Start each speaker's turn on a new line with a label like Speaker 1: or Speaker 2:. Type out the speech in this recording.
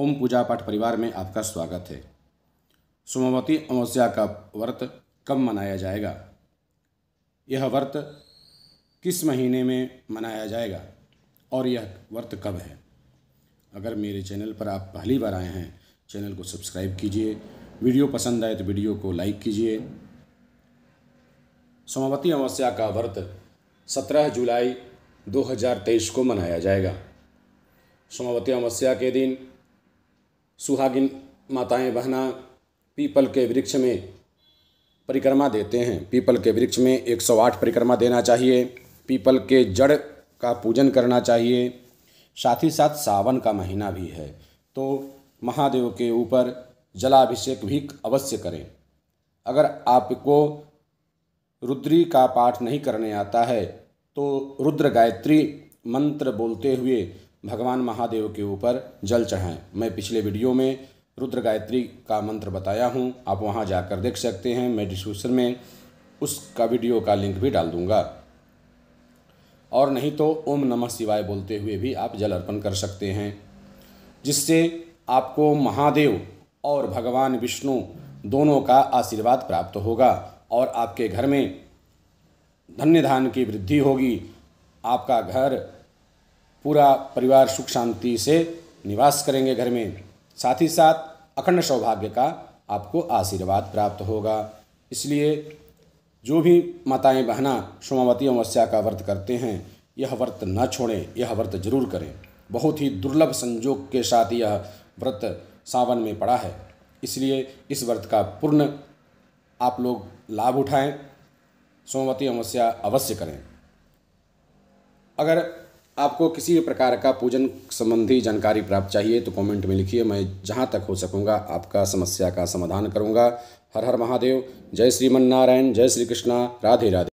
Speaker 1: ओम पूजा पाठ परिवार में आपका स्वागत है सोमवती अमावस्या का व्रत कब मनाया जाएगा यह व्रत किस महीने में मनाया जाएगा और यह व्रत कब है अगर मेरे चैनल पर आप पहली बार आए हैं चैनल को सब्सक्राइब कीजिए वीडियो पसंद आए तो वीडियो को लाइक कीजिए सोमवती अमावस्या का व्रत 17 जुलाई 2023 को मनाया जाएगा सोमवती अमावस्या के दिन सुहागिन माताएं बहना पीपल के वृक्ष में परिक्रमा देते हैं पीपल के वृक्ष में 108 परिक्रमा देना चाहिए पीपल के जड़ का पूजन करना चाहिए साथ ही साथ सावन का महीना भी है तो महादेव के ऊपर जलाभिषेक भी अवश्य करें अगर आपको रुद्री का पाठ नहीं करने आता है तो रुद्र गायत्री मंत्र बोलते हुए भगवान महादेव के ऊपर जल चढ़ाएं मैं पिछले वीडियो में रुद्र गायत्री का मंत्र बताया हूँ आप वहाँ जाकर देख सकते हैं मैं डिस्क्रिप्शन में उसका वीडियो का लिंक भी डाल दूँगा और नहीं तो ओम नमः शिवाय बोलते हुए भी आप जल अर्पण कर सकते हैं जिससे आपको महादेव और भगवान विष्णु दोनों का आशीर्वाद प्राप्त होगा और आपके घर में धन्य धान की वृद्धि होगी आपका घर पूरा परिवार सुख शांति से निवास करेंगे घर में साथ ही साथ अखंड सौभाग्य का आपको आशीर्वाद प्राप्त होगा इसलिए जो भी माताएं बहना सोमावती अमावस्या का व्रत करते हैं यह व्रत न छोड़ें यह व्रत जरूर करें बहुत ही दुर्लभ संजोग के साथ यह व्रत सावन में पड़ा है इसलिए इस व्रत का पूर्ण आप लोग लाभ उठाएं सोमवती अमावस्या अवश्य करें अगर आपको किसी भी प्रकार का पूजन संबंधी जानकारी प्राप्त चाहिए तो कमेंट में लिखिए मैं जहाँ तक हो सकूँगा आपका समस्या का समाधान करूँगा हर हर महादेव जय श्री नारायण जय श्री कृष्णा राधे राधे